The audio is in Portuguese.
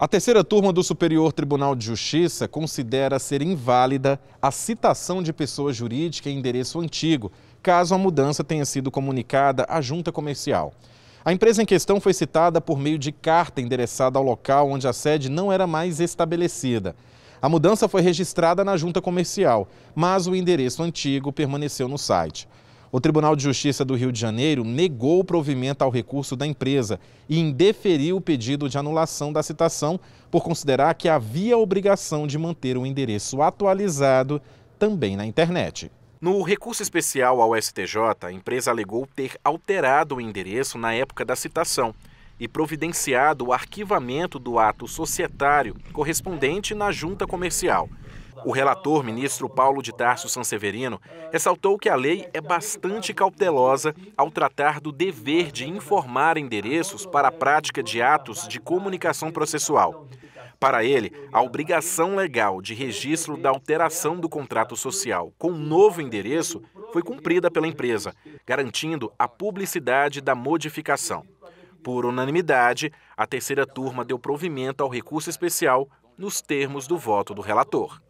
A terceira turma do Superior Tribunal de Justiça considera ser inválida a citação de pessoa jurídica em endereço antigo, caso a mudança tenha sido comunicada à junta comercial. A empresa em questão foi citada por meio de carta endereçada ao local onde a sede não era mais estabelecida. A mudança foi registrada na junta comercial, mas o endereço antigo permaneceu no site. O Tribunal de Justiça do Rio de Janeiro negou o provimento ao recurso da empresa e indeferiu o pedido de anulação da citação por considerar que havia obrigação de manter o endereço atualizado também na internet. No recurso especial ao STJ, a empresa alegou ter alterado o endereço na época da citação e providenciado o arquivamento do ato societário correspondente na junta comercial. O relator, ministro Paulo de Tarso Sanseverino, ressaltou que a lei é bastante cautelosa ao tratar do dever de informar endereços para a prática de atos de comunicação processual. Para ele, a obrigação legal de registro da alteração do contrato social com um novo endereço foi cumprida pela empresa, garantindo a publicidade da modificação. Por unanimidade, a terceira turma deu provimento ao recurso especial nos termos do voto do relator.